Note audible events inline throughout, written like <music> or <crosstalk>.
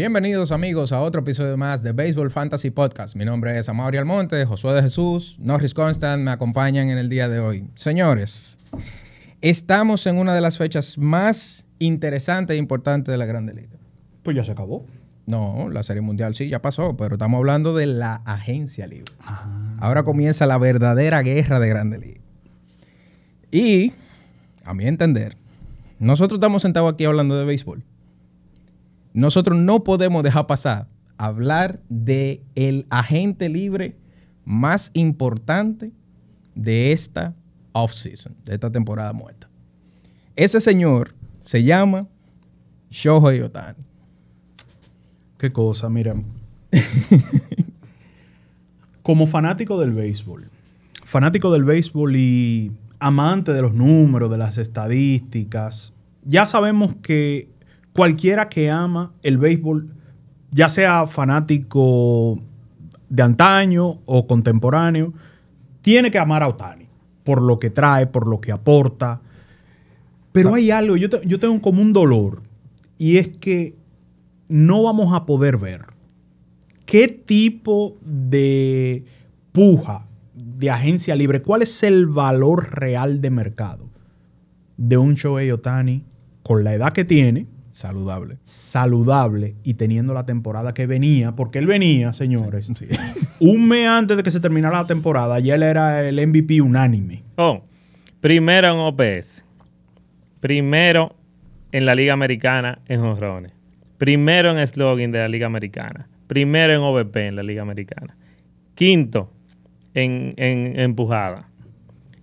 Bienvenidos amigos a otro episodio más de Baseball Fantasy Podcast. Mi nombre es Amauri Almonte, Josué de Jesús, Norris Constant me acompañan en el día de hoy. Señores, estamos en una de las fechas más interesantes e importantes de la Grande Liga. Pues ya se acabó. No, la Serie Mundial sí, ya pasó, pero estamos hablando de la agencia libre. Ah. Ahora comienza la verdadera guerra de Grande Liga. Y, a mi entender, nosotros estamos sentados aquí hablando de béisbol. Nosotros no podemos dejar pasar hablar de el agente libre más importante de esta offseason, de esta temporada muerta. Ese señor se llama Shohei Otani. Qué cosa, mira. <laughs> Como fanático del béisbol, fanático del béisbol y amante de los números, de las estadísticas, ya sabemos que cualquiera que ama el béisbol, ya sea fanático de antaño o contemporáneo, tiene que amar a Otani por lo que trae, por lo que aporta. Pero ah. hay algo, yo, tengo como un dolor, y es que no vamos a poder ver qué tipo de puja de agencia libre, cuál es el valor real de mercado de un Shohei Otani con la edad que tiene, Saludable. Saludable y teniendo la temporada que venía, porque él venía, señores. Un mes antes de que se terminara la temporada, y él era el MVP unánime. Oh, primero en OPS. Primero en la Liga Americana en Jorrones. Primero en slogan de la Liga Americana. Primero en OVP en la Liga Americana. Quinto en, en empujada.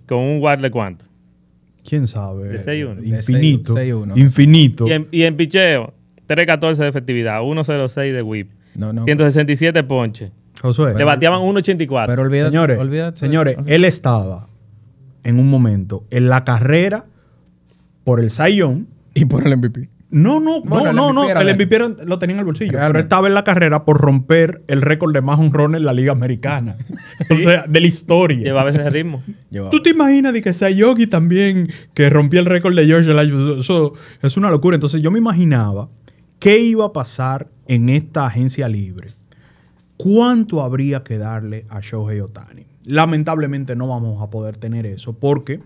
Con un guard de cuánto? ¿Quién sabe? De Infinito. Infinito. Y en, picheo, 3-14 de efectividad, 1 0 de whip, 167 ponche. Josué. Le bateaban 1.84. Pero olvídate, señores, señores él estaba en un momento en la carrera por el Sayón y por el MVP. No, no, no, no, no. El MVP lo tenía en el bolsillo. Pero estaba en la carrera por romper el récord de más honrones en la Liga Americana. <laughs> o sea, de la historia. Llevaba ese ritmo. ¿Tú te imaginas de que sea Yogi también que rompía el récord de George Eso es una locura. Entonces yo me imaginaba qué iba a pasar en esta agencia libre. ¿Cuánto habría que darle a Shohei Otani? Lamentablemente no vamos a poder tener eso porque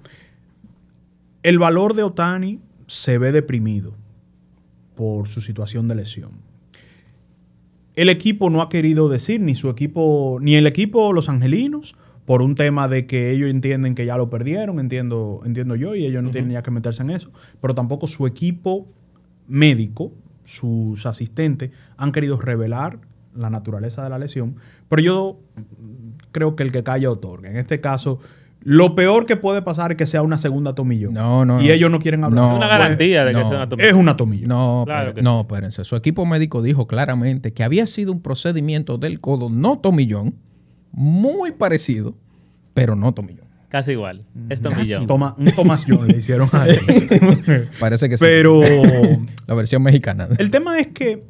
el valor de Otani se ve deprimido por su situación de lesión. El equipo no ha querido decir, ni su equipo, ni el equipo Los Angelinos, por un tema de que ellos entienden que ya lo perdieron, entiendo, entiendo yo, y ellos no tienen ya que meterse en eso, pero tampoco su equipo médico, sus asistentes, han querido revelar la naturaleza de la lesión, pero yo creo que el que calla otorga. En este caso, lo peor que puede pasar es que sea una segunda tomillón. No, no. Y ellos no quieren hablar. No, una pues, garantía de que sea una tomillón. Es una tomillón. No, claro pero, no, espérense. Su equipo médico dijo claramente que había sido un procedimiento del codo no tomillón, muy parecido, pero no tomillón. Casi igual. Es tomillón. un Tomás John le hicieron a él. <laughs> Parece que sí. Pero. <laughs> La versión mexicana. El tema es que,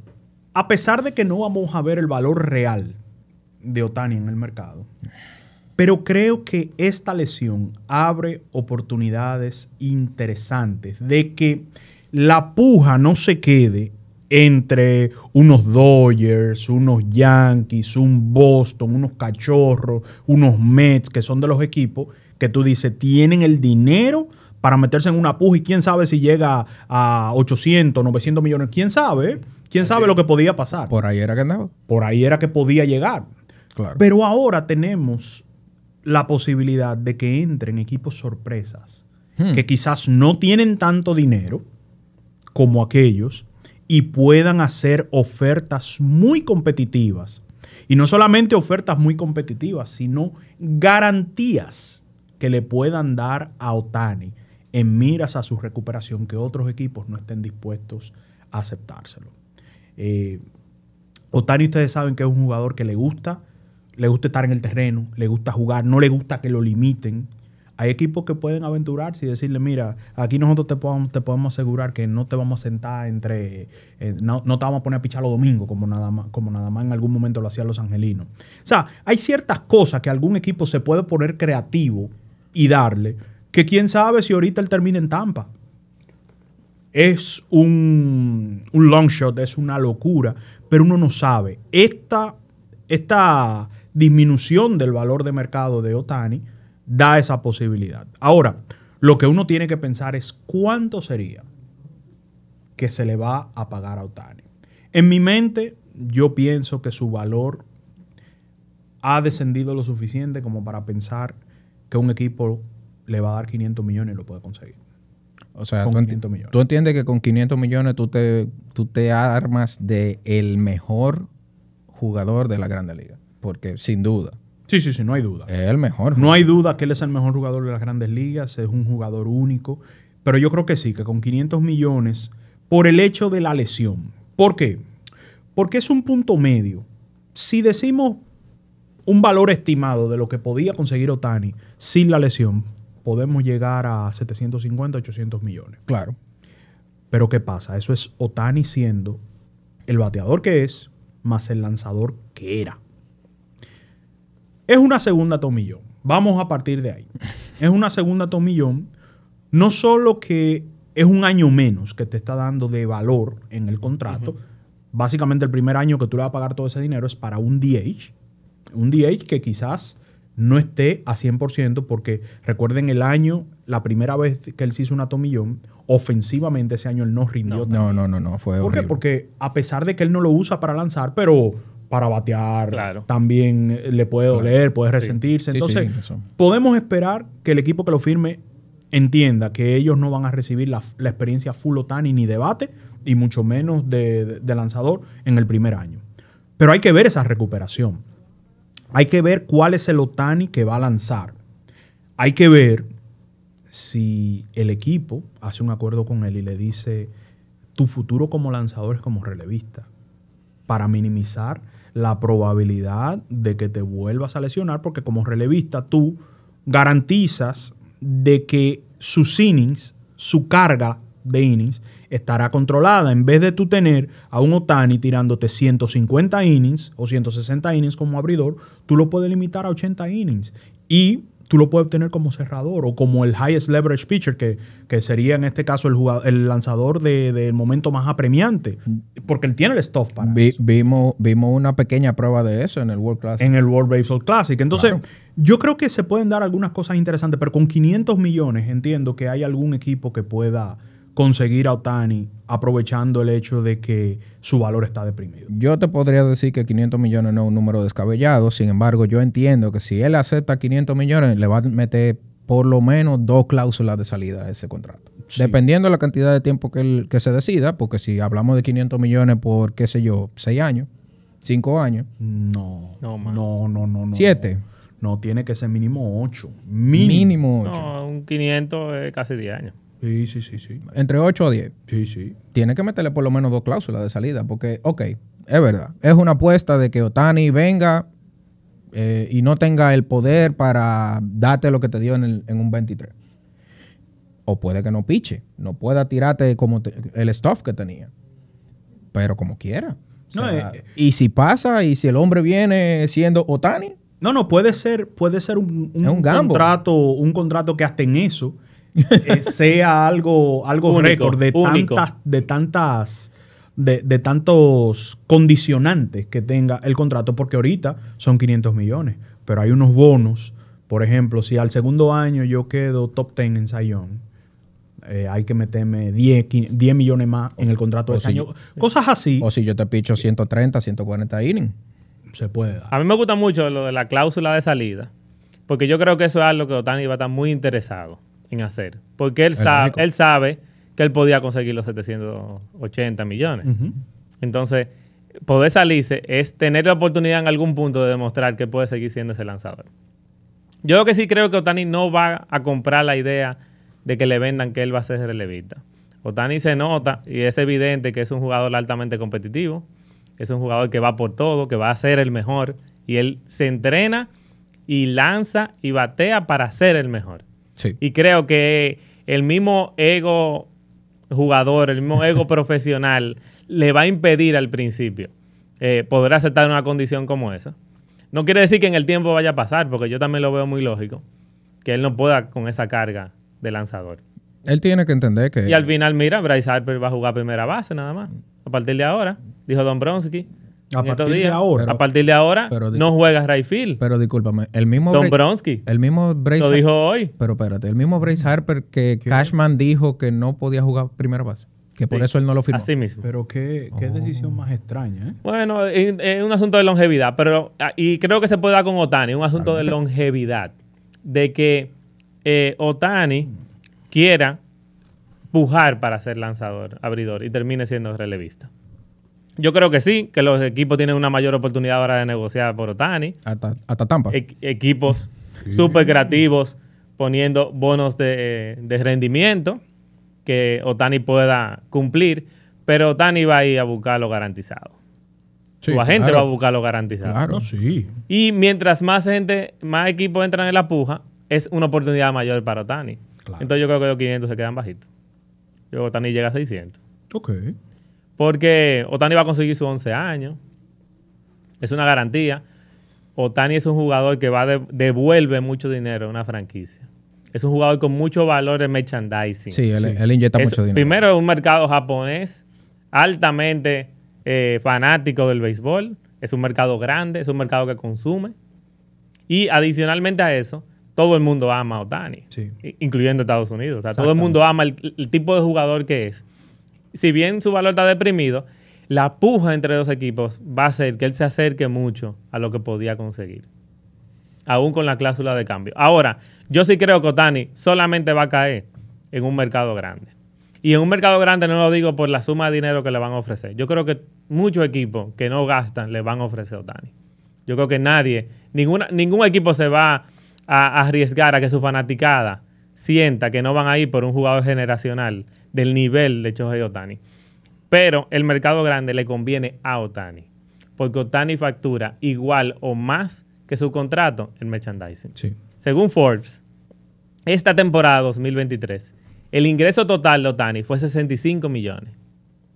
a pesar de que no vamos a ver el valor real de Otani en el mercado pero creo que esta lesión abre oportunidades interesantes de que la puja no se quede entre unos Dodgers, unos Yankees, un Boston, unos Cachorros, unos Mets, que son de los equipos que tú dices tienen el dinero para meterse en una puja y quién sabe si llega a 800, 900 millones, quién sabe, quién sabe lo que podía pasar. Por ahí era que andaba. Por ahí era que podía llegar. Claro. Pero ahora tenemos la posibilidad de que entren equipos sorpresas hmm. que quizás no tienen tanto dinero como aquellos y puedan hacer ofertas muy competitivas. Y no solamente ofertas muy competitivas, sino garantías que le puedan dar a Otani en miras a su recuperación que otros equipos no estén dispuestos a aceptárselo. Eh, Otani ustedes saben que es un jugador que le gusta le gusta estar en el terreno, le gusta jugar, no le gusta que lo limiten. Hay equipos que pueden aventurarse y decirle, mira, aquí nosotros te podemos, asegurar que no te vamos a sentar entre, eh, no, te vamos a poner a pichar los domingos como nada, más, como nada más en algún momento lo hacían los angelinos. O sea, hay ciertas cosas que algún equipo se puede poner creativo y darle, que quién sabe si ahorita él termina en Tampa. Es un, un long shot, es una locura, pero uno no sabe. Esta, esta disminución del valor de mercado de Otani da esa posibilidad. Ahora, lo que uno tiene que pensar es cuánto sería que se le va a pagar a Otani. En mi mente, yo pienso que su valor ha descendido lo suficiente como para pensar que un equipo le va a dar 500 millones y lo puede conseguir. O sea, tú, tú, entiendes que con 500 millones tú te, tú te armas de el mejor jugador de la Grande Liga porque sin duda. Sí, sí, sí, no hay duda. Es el mejor. No hay duda que él es el mejor jugador de las grandes ligas, es un jugador único, pero yo creo que sí, que con 500 millones, por el hecho de la lesión. ¿Por qué? Porque es un punto medio. Si decimos un valor estimado de lo que podía conseguir Otani sin la lesión, podemos llegar a 750, 800 millones. Claro. Pero ¿qué pasa? Eso es Otani siendo el bateador que es, más el lanzador que era. Es una segunda Tomillón. Vamos a partir de ahí. Es una segunda Tomillón. No solo que es un año menos que te está dando de valor en el contrato. Básicamente el primer año que tú le vas a pagar todo ese dinero es para un DH. Un DH que quizás no esté a 100% porque recuerden el año, la primera vez que él se hizo una tomillón, ofensivamente ese año él no rindió. No, no, no, no, fue ¿Por qué? Porque a pesar de que él no lo usa para lanzar, pero para batear, también eh, le puede doler, puede resentirse. Entonces, podemos esperar que el equipo que lo firme entienda que ellos no van a recibir la, experiencia full Otani ni debate, y mucho menos de, lanzador en el primer año. Pero hay que ver esa recuperación. Hay que ver cuál es el Otani que va a lanzar. Hay que ver si el equipo hace un acuerdo con él y le dice, tu futuro como lanzador es como relevista, para minimizar la probabilidad de que te vuelvas a lesionar, porque como relevista tú garantizas de que sus innings, su carga de innings, estará controlada. En vez de tú tener a un Otani tirándote 150 innings o 160 innings como abridor, tú lo puedes limitar a 80 innings. Y tú lo puedes obtener como cerrador o como el highest leverage pitcher, que, que sería en este caso el, jugador, el lanzador del de, momento más apremiante, porque él tiene el stuff para eso. Vimos, vimos una pequeña prueba de eso en el World Classic. En el World Baseball Classic. Entonces, yo creo que se pueden dar algunas cosas interesantes, pero con 500 millones entiendo que hay algún equipo que pueda conseguir a Otani aprovechando el hecho de que su valor está deprimido. Yo te podría decir que 500 millones no es un número descabellado, sin embargo yo entiendo que si él acepta 500 millones le va a meter por lo menos dos cláusulas de salida a ese contrato. Dependiendo de la cantidad de tiempo que, él, que se decida, porque si hablamos de 500 millones por, qué sé yo, 6 años, 5 años. No, no, no, no, no. no 7. No, no. tiene que ser mínimo 8. Mínimo 8. No, un 500 es casi 10 años. Sí, sí, sí, sí. Entre 8 a 10. Sí, sí. Tiene que meterle por lo menos dos cláusulas de salida, porque, ok, es verdad, es una apuesta de que Otani venga eh, y no tenga el poder para darte lo que te dio en, el, en un 23. O puede que no piche, no pueda tirarte como el stuff que tenía. Pero como quiera. Eh, y si pasa, y si el hombre viene siendo Otani. No, no, puede ser, puede ser un, un, un contrato, un contrato que hasta en eso eh, <laughs> sea algo, algo récord de tantas, de tantas, de, tantos condicionantes que tenga el contrato, porque ahorita son 500 millones, pero hay unos bonos. Por ejemplo, si al segundo año yo quedo top 10 en Sayón, eh, hay que meterme 10, millones más en el contrato de ese año. Eh, Cosas así. O si yo te picho 130, 140 innings. Se puede A mí me gusta mucho lo de la cláusula de salida, porque yo creo que eso es algo que Otani va a estar muy interesado en hacer. Porque él, sabe, él sabe que él podía conseguir los 780 millones. Entonces, poder salirse es tener la oportunidad en algún punto de demostrar que puede seguir siendo ese lanzador. Yo lo que sí creo que Otani no va a comprar la idea de que le vendan que él va a ser relevista. Otani se nota y es evidente que es un jugador altamente competitivo, es un jugador que va por todo, que va a ser el mejor y él se entrena y lanza y batea para ser el mejor. Y creo que el mismo ego jugador, el mismo ego <laughs> profesional, le va a impedir al principio eh, poder aceptar una condición como esa. No quiere decir que en el tiempo vaya a pasar, porque yo también lo veo muy lógico, que él no pueda con esa carga de lanzador. Él tiene que entender que... Y al final, mira, Bryce Harper va a jugar primera base nada más, a partir de ahora, dijo Don Bronsky. A partir de ahora. a partir de ahora no juegas Rayfield. Pero discúlpame, el mismo Bronski, Bronsky. El mismo Brace Lo dijo hoy. Pero espérate, el mismo Brace Harper que Cashman dijo que no podía jugar primera base. Que por eso él no lo firmó. Así mismo. Pero qué, oh. decisión más extraña, ¿eh? Bueno, es un asunto de longevidad. pero ah, Y creo que se puede dar con Otani, un asunto de longevidad. De que eh, Otani quiera pujar para ser lanzador, abridor y termine siendo relevista yo creo que sí, que los equipos tienen una mayor oportunidad ahora de negociar por Otani. Hasta, Tampa. E-, equipos súper <laughs> creativos poniendo bonos de, rendimiento que Otani pueda cumplir, pero Otani va a ir a buscar lo garantizado. Su agente va a buscar lo garantizado. Claro, sí. Y mientras más gente, más equipos entran en la puja, es una oportunidad mayor para Otani. Entonces yo creo que los 500 se quedan bajitos. Yo Otani llega a 600. Ok. Porque Otani va a conseguir sus 11 años. Es una garantía. Otani es un jugador que va devuelve mucho dinero a una franquicia. Es un jugador con mucho valor en merchandising. Sí, él, inyecta mucho dinero. Primero, es un mercado japonés altamente eh, fanático del béisbol. Es un mercado grande, es un mercado que consume. Y adicionalmente a eso, todo el mundo ama a Otani, incluyendo Estados Unidos. todo el mundo ama el tipo de jugador que es si bien su valor está deprimido, la puja entre dos equipos va a hacer que él se acerque mucho a lo que podía conseguir. Aún con la cláusula de cambio. Ahora, yo sí creo que Otani solamente va a caer en un mercado grande. Y en un mercado grande no lo digo por la suma de dinero que le van a ofrecer. Yo creo que muchos equipos que no gastan le van a ofrecer a Otani. Yo creo que nadie, ninguna, ningún equipo se va a arriesgar a que su fanaticada sienta que no van a ir por un jugador generacional del nivel de de Otani. Pero el mercado grande le conviene a Otani, porque Otani factura igual o más que su contrato en merchandising. Sí. Según Forbes, esta temporada 2023, el ingreso total de Otani fue 65 millones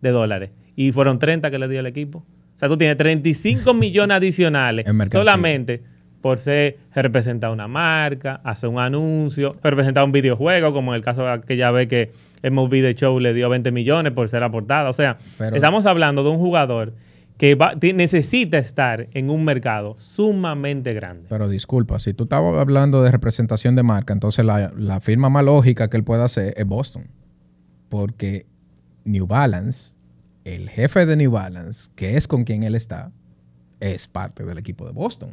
de dólares y fueron 30 que le dio el equipo. O sea, tú tienes 35 millones adicionales solamente por ser representar una marca, hacer un anuncio, representar un videojuego, como en el caso Que ya ve que el Movie Show le dio 20 millones por ser aportada. O sea, estamos hablando de un jugador que necesita estar en un mercado sumamente grande. Pero disculpa, si tú estabas hablando de representación de marca, entonces la, la, firma más lógica que él pueda hacer es Boston. Porque New Balance, el jefe de New Balance, que es con quien él está, es parte del equipo de Boston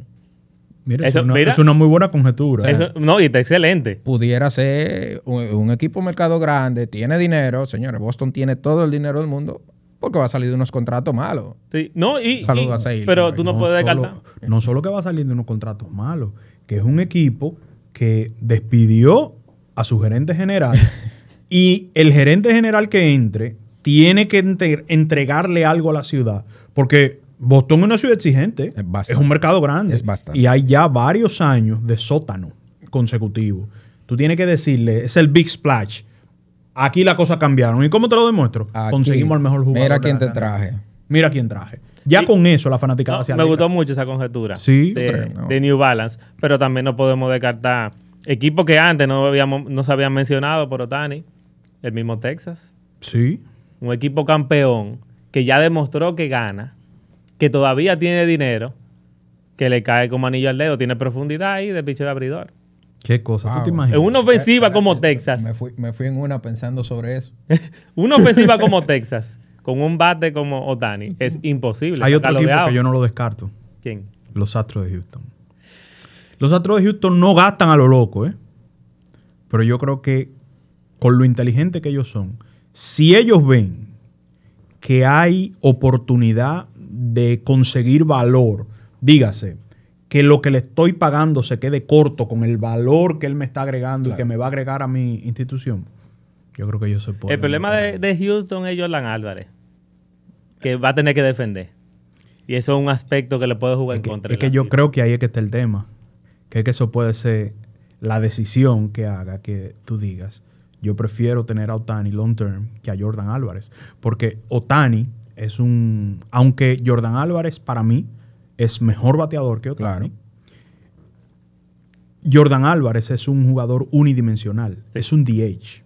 es, una, muy buena conjetura. ¿eh? no, y está excelente. Pudiera ser un, equipo mercado grande, tiene dinero, señores. Boston tiene todo el dinero del mundo porque va a salir de unos contratos malos. Sí. No, y, Pero tú no, no puedes descartar. No solo que va a salir de unos contratos malos, que es un equipo que despidió a su gerente general <laughs> y el gerente general que entre tiene que entregarle algo a la ciudad. Porque Boston es una ciudad exigente. Es, un mercado grande. Es Y hay ya varios años de sótano consecutivo. Tú tienes que decirle, es el big splash. Aquí las cosas cambiaron. ¿Y cómo te lo demuestro? Conseguimos al mejor jugador. Mira quién te traje. Mira quién traje. Ya con eso la fanaticada Me gustó mucho esa conjetura de, New Balance, pero también no podemos descartar equipos que antes no, habíamos, no se habían mencionado por Otani, el mismo Texas. Sí. Un equipo campeón que ya demostró que gana que todavía tiene dinero, que le cae como anillo al dedo, tiene profundidad ahí de picho de abridor. Qué cosa, ¿tú te imaginas? una ofensiva como Texas. Me fui, en una pensando sobre eso. <laughs> una ofensiva como <laughs> Texas, con un bate como Otani, es imposible. Hay otro tipo que yo no lo descarto. ¿Quién? Los Astros de Houston. Los Astros de Houston no gastan a lo loco, ¿eh? Pero yo creo que con lo inteligente que ellos son, si ellos ven que hay oportunidad de conseguir valor, dígase, que lo que le estoy pagando se quede corto con el valor que él me está agregando y que me va a agregar a mi institución, yo creo que yo se pueden. El problema de, Houston es Jordan Álvarez, que va a tener que defender. Y eso es un aspecto que le puede jugar en contra. Es que yo creo que ahí es que está el tema. Que es que eso puede ser la decisión que haga que tú digas, yo prefiero tener a Otani long term que a Jordan Álvarez. Porque Otani es un. Aunque Jordan Álvarez para mí es mejor bateador que Otani. Jordan Álvarez es un jugador unidimensional, es un DH.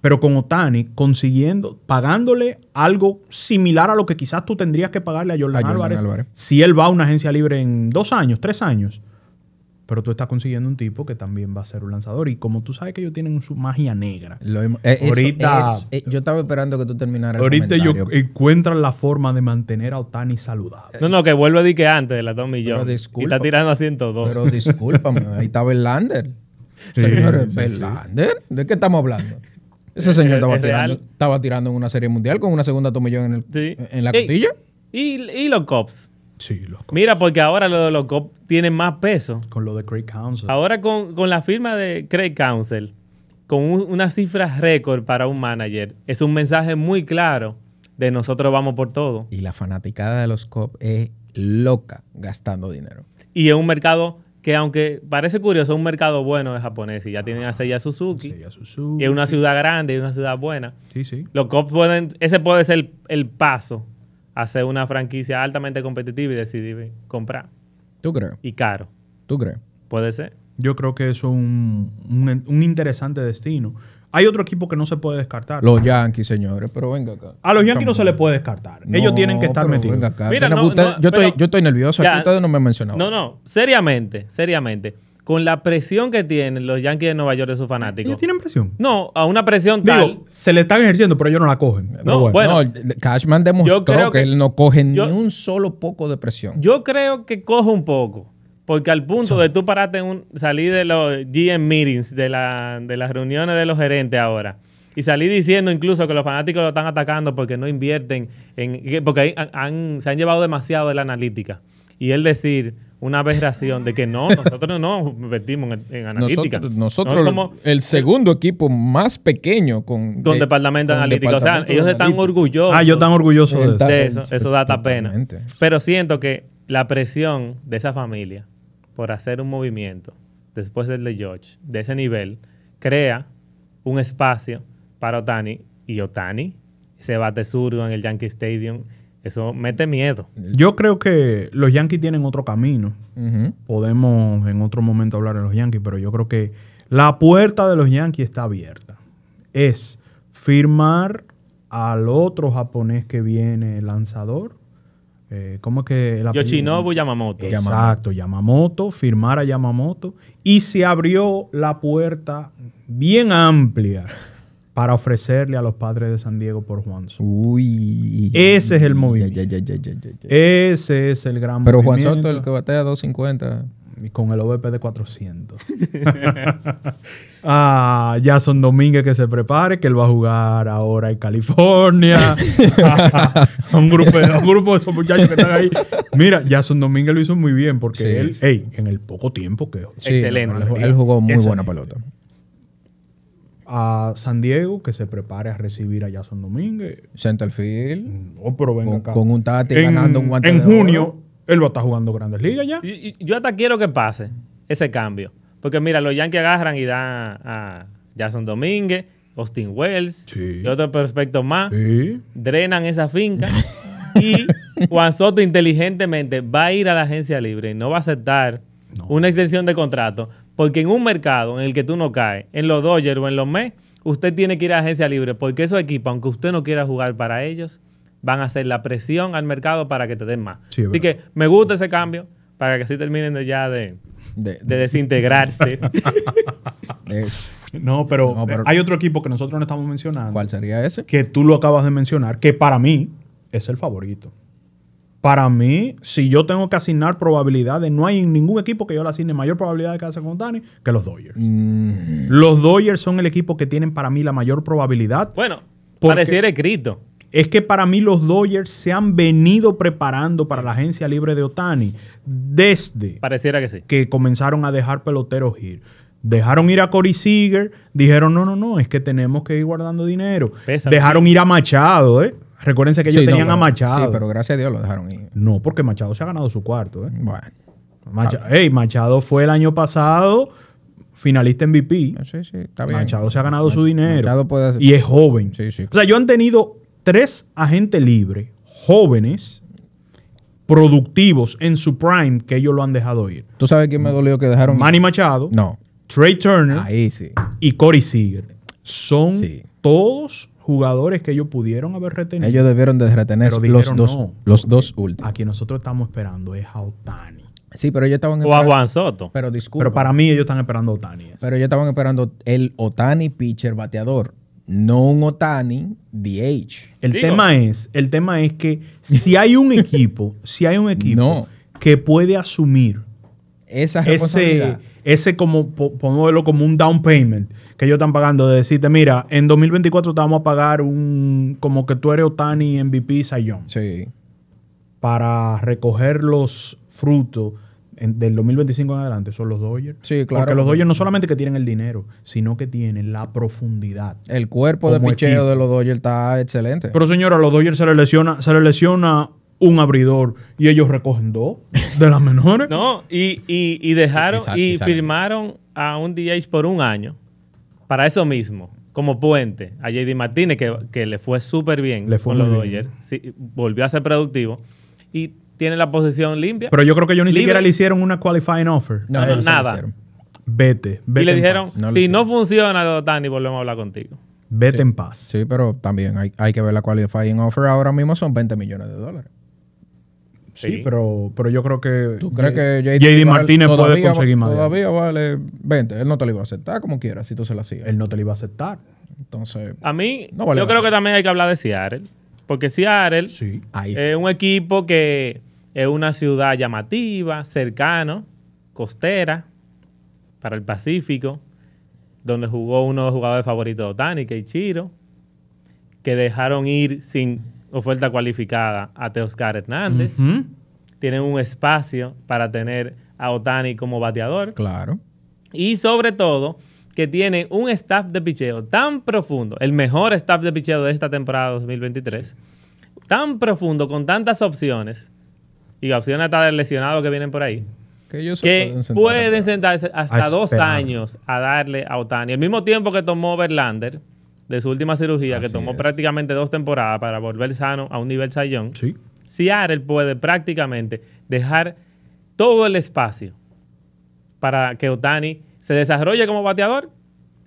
Pero con Otani consiguiendo, pagándole algo similar a lo que quizás tú tendrías que pagarle a Jordan, Álvarez, si él va a una agencia libre en dos años, tres años, pero tú estás consiguiendo un tipo que también va a ser un lanzador. Y como tú sabes que ellos tienen su magia negra. Eh, ahorita. Eh, eh, yo estaba esperando que tú terminaras. Ahorita ellos encuentran la forma de mantener a Otani saludable. No, no, que vuelve a decir que antes de la Tomillón. millones. Y está tirando a 102. Pero discúlpame, <laughs> ahí está Verlander. Sí, Señores, ¿De qué estamos hablando? Ese señor estaba, tirando, en una serie mundial con una segunda tomillón en, en la costilla. Y, y los cops. Sí, los Mira, porque ahora lo de los cops tienen más peso. Con lo de Craig Council. Ahora con, la firma de Craig Council, con unas cifras récord para un manager, es un mensaje muy claro de nosotros vamos por todo. Y la fanaticada de los cops es loca gastando dinero. Y es un mercado que aunque parece curioso, es un mercado bueno de japoneses. Y ya tienen a ah, Seiya Suzuki. Y es una ciudad grande, es una ciudad buena. Sí, sí. Los cops pueden, ese puede ser el paso hacer una franquicia altamente competitiva y decidir comprar. ¿Tú crees? Y caro. ¿Tú crees? Puede ser. Yo creo que eso es un, interesante destino. Hay otro equipo que no se puede descartar. Los Yankees, señores, pero venga acá. A los Yankees no se les puede descartar. Ellos tienen que estar metidos. Mira, no, yo, estoy, yo, estoy, nervioso. ustedes no me han mencionado. No, no. Seriamente, seriamente con la presión que tienen los Yankees de Nueva York de sus fanáticos. ¿Tienen presión? No, a una presión tal. se le están ejerciendo, pero ellos no la cogen. No, bueno. Cashman demostró creo que, él no coge ni un solo poco de presión. Yo creo que coge un poco. Porque al punto de tú pararte en un, Salí de los GM meetings, de, la, de las reuniones de los gerentes ahora, y salí diciendo incluso que los fanáticos lo están atacando porque no invierten en. porque se han llevado demasiado de la analítica. Y él decir, una aberración de que no, nosotros no nos en, analítica. Nosotros, somos el segundo equipo más pequeño con, con departamento de analítico. O sea, ah, ellos están orgullosos. Ah, yo tan orgulloso de, eso. eso, da pena. Pero siento que la presión de esa familia por hacer un movimiento después del de George, de ese nivel, crea un espacio para Otani y Otani se bate zurdo en el Yankee Stadium eso mete miedo. Yo creo que los Yankees tienen otro camino. Podemos en otro momento hablar de los Yankees, pero yo creo que la puerta de los Yankees está abierta. Es firmar al otro japonés que viene, lanzador. Eh, ¿Cómo es que el Yoshinobu Yamamoto. Exacto, Yamamoto, firmar a Yamamoto. Y se abrió la puerta bien amplia para ofrecerle a los padres de San Diego por Juanzo. Uy. Ese es el movimiento. Ese es el gran Pero movimiento. Pero Juan Soto, el que batea 250. Y con el OVP de 400. <laughs> ah, son Domínguez que se prepare, que él va a jugar ahora en California. un, <laughs> grupo, <laughs> un grupo de esos muchachos que están ahí. Mira, Jason Domínguez lo hizo muy bien porque él, en el poco tiempo que... excelente. Él jugó muy buena pelota a San Diego, que se prepare a recibir a Jason Domínguez. Centerfield. No, pero venga acá. Con un Tati en, ganando un En junio, él va a estar jugando Grandes Ligas ya. Y, yo hasta quiero que pase ese cambio. Porque mira, los Yankees agarran y dan a Jason Domínguez, Austin Wells y otro prospectos más. Drenan esa finca. <laughs> y Juan Soto inteligentemente va a ir a la agencia libre y no va a aceptar una extensión de contrato porque en un mercado en el que tú no caes, en los Dodgers o en los Mets, usted tiene que ir a agencia libre porque esos equipos, aunque usted no quiera jugar para ellos, van a hacer la presión al mercado para que te den más. así que me gusta ese cambio para que así terminen de ya de, desintegrarse. <laughs> Eh. no, pero, hay otro equipo que nosotros no estamos mencionando. ¿Cuál sería ese? Que tú lo acabas de mencionar, que para mí es el favorito. Para mí, si yo tengo que asignar probabilidades, no hay ningún equipo que yo le asigne mayor probabilidad de quedarse con Otani que los Dodgers. Mm. Los Dodgers son el equipo que tienen para mí la mayor probabilidad. Bueno, pareciera escrito. Es que para mí los Dodgers se han venido preparando para la agencia libre de Otani desde pareciera que, que comenzaron a dejar peloteros ir. Dejaron ir a Corey Seager, dijeron, no, no, no, es que tenemos que ir guardando dinero. Dejaron ir a Machado, ¿eh? Recuerden que ellos tenían a Machado. Sí, pero gracias a Dios lo dejaron ir. No, porque Machado se ha ganado su cuarto. ¿eh? Bueno. Machado, ah. Machado fue el año pasado finalista MVP. Sí, sí, está bien. Machado se ha ganado su dinero. Machado puede hacer... Y es joven. Sí, sí. O sea, yo han tenido tres agentes libres, jóvenes, productivos en su prime, que ellos lo han dejado ir. ¿Tú sabes quién me dolió que dejaron Manny Machado. No. Trey Turner. Ahí sí. Y Corey Seager. Son todos jugadores que ellos pudieron haber retenido. Ellos debieron de retener los, dos, los dos últimos. Aquí nosotros estamos esperando es a Otani. Sí, pero ellos estaban esperando. O a Juan Soto. Pero disculpa. Pero para mí ellos están esperando a Otani. Pero ellos estaban esperando el Otani pitcher bateador. No un Otani DH. El tema es, el tema es que si hay un <laughs> equipo, si hay un equipo que puede asumir esa responsabilidad ese como, verlo como un down payment que ellos están pagando, de decirte, mira, en 2024 te vamos a pagar un, como que tú eres Otani, MVP, Sayon. Sí. Para recoger los frutos del 2025 en adelante son los Dodgers. Sí, claro. Porque los Dodgers no solamente que tienen el dinero, sino que tienen la profundidad. El cuerpo de picheo de los Dodgers está excelente. Pero señora, a los Dodgers se lesiona, se les lesiona un abridor y ellos recogen dos de las menores. no, y, dejaron y firmaron a un DJ por un año para eso mismo, como puente a JD Martínez, que, le fue súper bien le fue con los Dodgers. volvió a ser productivo y tiene la posición limpia. Pero yo creo que ellos ni siquiera le hicieron una qualifying offer. No, no, nada. Vete, vete. Y le dijeron, si no funciona, Dani, volvemos a hablar contigo. Vete en paz. Sí, pero también hay, hay que ver la qualifying offer. Ahora mismo son 20 millones de dólares. Sí, pero, pero yo creo que. ¿Tú crees que JD, Martínez puede conseguir más? Todavía vale Vente, Él no te lo iba a aceptar como quiera, si tú se la sigues. Él no te lo iba a aceptar. Entonces. A mí, yo creo que también hay que hablar de Seattle. Porque Seattle es un equipo que es una ciudad llamativa, cercano, costera, para el Pacífico, donde jugó uno de los jugadores favoritos de Otani, Chiro, que dejaron ir sin oferta cualificada a Teoscar Hernández. tiene Tienen un espacio para tener a Otani como bateador. Claro. Y sobre todo, que tiene un staff de picheo tan profundo, el mejor staff de picheo de esta temporada 2023, tan profundo, con tantas opciones, y opciones hasta de lesionados que vienen por ahí, que, ellos pueden, sentarse hasta dos años a darle a Otani. El mismo tiempo que tomó Verlander, de su última cirugía, que tomó prácticamente dos temporadas para volver sano a un nivel sayón, sí. Seattle puede prácticamente dejar todo el espacio para que Otani se desarrolle como bateador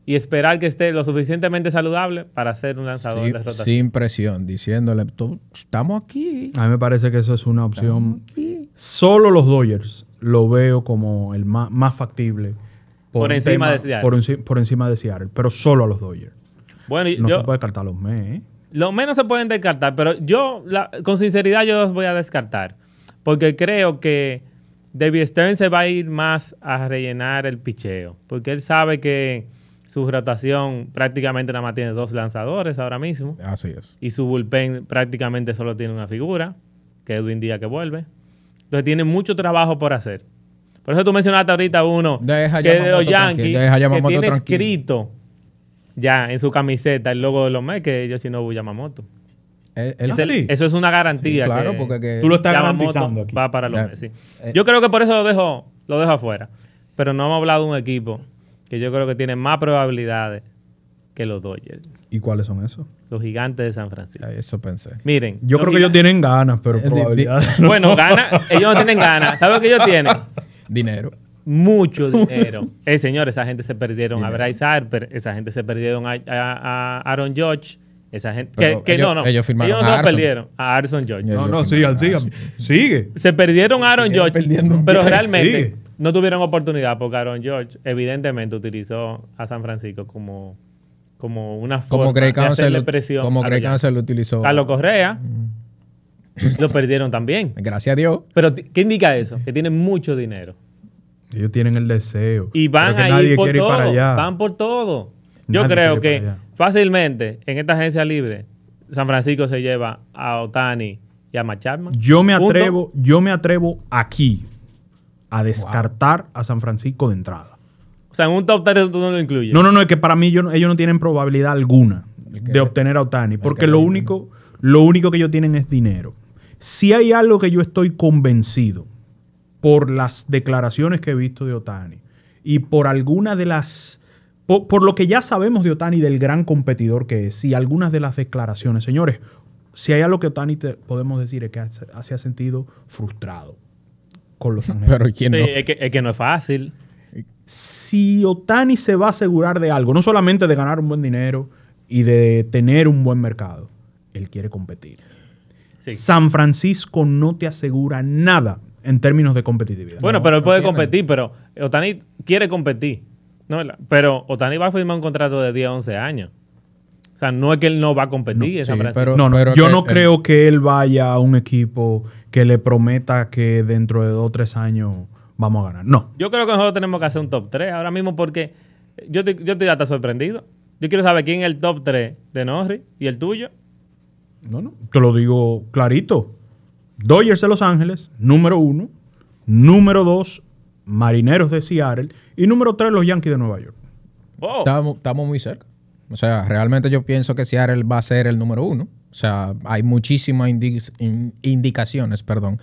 y esperar que esté lo suficientemente saludable para ser un lanzador de rotación. Sin presión, diciéndole, estamos aquí. A mí me parece que eso es una opción. Solo los Dodgers lo veo como el más, factible. Por, encima de Por, por encima de Seattle, pero solo a los Dodgers. Bueno, no se puede descartar los menos ¿eh? se pueden descartar, pero yo, con sinceridad, yo los voy a descartar. Porque creo que David Stern se va a ir más a rellenar el picheo. Porque él sabe que su rotación prácticamente nada más tiene dos lanzadores ahora mismo. Así es. Y su bullpen prácticamente solo tiene una figura, que es Edwin Díaz que vuelve. Entonces tiene mucho trabajo por hacer. Por eso tú mencionaste ahorita uno Deja que de los Yankees, que tiene escrito ya en su camiseta el logo de los Mets que es Yoshinobu Yamamoto. ¿El, eh, el, ¿Ah, Eso es una garantía. claro, porque tú lo estás garantizando. Aquí. Va para los eh, Yo creo que por eso lo dejo, lo dejo afuera. Pero no hemos hablado de un equipo que yo creo que tiene más probabilidades que los Dodgers. ¿Y cuáles son esos? Los gigantes de San Francisco. Eso pensé. Miren. Yo creo que ellos tienen ganas, pero eh, probabilidades. Bueno, ganas, ellos no tienen ganas. ¿Sabes lo que ellos tienen? Dinero mucho <laughs> dinero. eh, señor, esa gente se perdieron a Bryce Harper, esa gente se perdieron a, Aaron George. Esa gente. que, no, no. Ellos firmaron no a perdieron a Arson George. No, no, sigan, sigan. Sigue. Se perdieron a Aaron George. Pero realmente no tuvieron oportunidad porque Aaron George, evidentemente, utilizó a San Francisco como, como una forma de hacerle presión. Como Greg Cancel lo utilizó. lo Correa. Mm. Lo perdieron también. Gracias a Dios. Pero, ¿qué indica eso? Que tiene mucho dinero. Ellos tienen el deseo. Y van a ir por todo. Van por todo. Yo creo que fácilmente en esta agencia libre San Francisco se lleva a Otani y a Machado. Yo me atrevo, yo me atrevo aquí a descartar a San Francisco de entrada. O sea, en un top 3 tú no lo incluyes. No, no, no, es que para mí ellos no tienen probabilidad alguna de obtener a Otani, porque lo único, lo único que ellos tienen es dinero. Si hay algo que yo estoy convencido por las declaraciones que he visto de Otani y por alguna de las... Por, lo que ya sabemos de Otani, del gran competidor que es, y algunas de las declaraciones, señores, si hay algo que Otani podemos decir es que se ha sentido frustrado con los Ángeles. <laughs> es, que, no es fácil. Si Otani se va a asegurar de algo, no solamente de ganar un buen dinero y de tener un buen mercado, él quiere competir. San Francisco no te asegura nada en términos de competitividad. Bueno, pero él puede competir, pero Otani quiere competir. ¿no? Pero Otani va a firmar un contrato de 10 a 11 años. O sea, no es que él no va a competir. yo no creo que él vaya a un equipo que le prometa que dentro de dos o tres años vamos a ganar. No. Yo creo que nosotros tenemos que hacer un top 3 ahora mismo porque yo, te, yo estoy hasta sorprendido. Yo quiero saber quién es el top 3 de Norris y el tuyo. No, no. Te lo digo clarito. Dodgers de Los Ángeles, número uno. Número dos, Marineros de Seattle. Y número tres, los Yankees de Nueva York. Estamos, estamos, muy cerca. O sea, realmente yo pienso que Seattle va a ser el número uno. O sea, hay muchísimas indicaciones, perdón,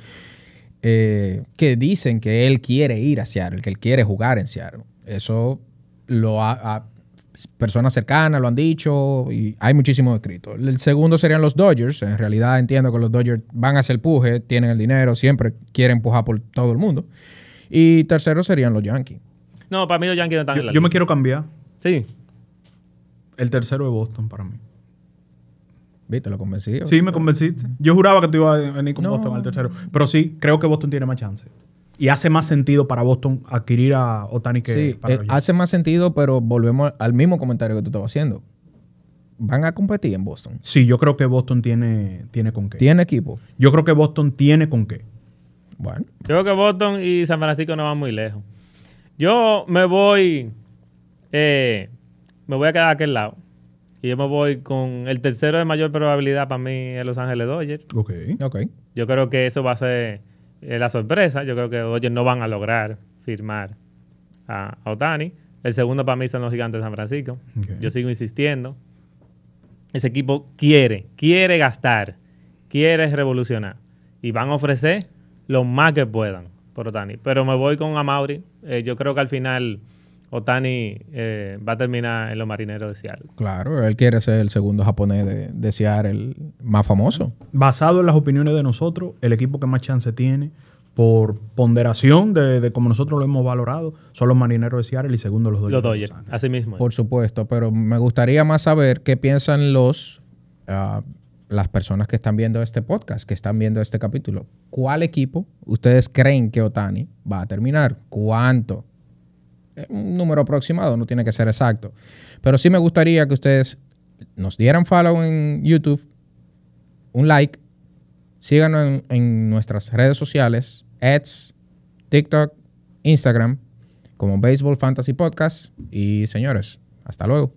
eh, que dicen que él quiere ir a Seattle, que él quiere jugar en Seattle. Eso lo ha personas cercanas lo han dicho y hay muchísimos escritos. El segundo serían los Dodgers. En realidad entiendo que los Dodgers van a hacer puje, tienen el dinero, siempre quieren empujar por todo el mundo. Y tercero serían los Yankees. No, para mí los Yankees no están en la Yo me quiero cambiar. Sí. El tercero es Boston para mí. ¿Viste? Lo convencí. Sí, me convenciste. Yo juraba que te iba a venir con Boston al tercero. Pero sí, creo que Boston tiene más chance. ¿Y hace más sentido para Boston adquirir a Otani que sí, Sí, eh, hace más sentido, pero volvemos al mismo comentario que tú estabas haciendo. ¿Van a competir en Boston? Sí, yo creo que Boston tiene, tiene con qué. ¿Tiene equipo? Yo creo que Boston tiene con qué. Bueno. Yo creo que Boston y San Francisco no van muy lejos. Yo me voy. Eh, me voy a quedar a aquel lado. Y yo me voy con el tercero de mayor probabilidad para mí en Los Ángeles Dodgers. Ok. Ok. Yo creo que eso va a ser la sorpresa. Yo creo que hoy no van a lograr firmar a, Otani. El segundo para mí son los gigantes de San Francisco. Yo sigo insistiendo. Ese equipo quiere, quiere gastar, quiere revolucionar. Y van a ofrecer lo más que puedan por Otani. Pero me voy con Amauri. Eh, yo creo que al final Otani eh, va a terminar en los marineros de Seattle. Claro, él quiere ser el segundo japonés de, de Seattle más famoso. Basado en las opiniones de nosotros, el equipo que más chance tiene por ponderación de, de como nosotros lo hemos valorado, son los marineros de Seattle y segundo los Dodgers. Los Dodgers, así mismo. Por supuesto, pero me gustaría más saber qué piensan los ah, las personas que están viendo este podcast, que están viendo este capítulo. ¿Cuál equipo ustedes creen que Otani va a terminar? ¿Cuánto? Eh, un número aproximado, no tiene que ser exacto. Pero sí me gustaría que ustedes nos dieran follow en YouTube, un like, síganos en, nuestras redes sociales, ads, TikTok, Instagram, como Baseball Fantasy Podcast. Y señores, hasta luego.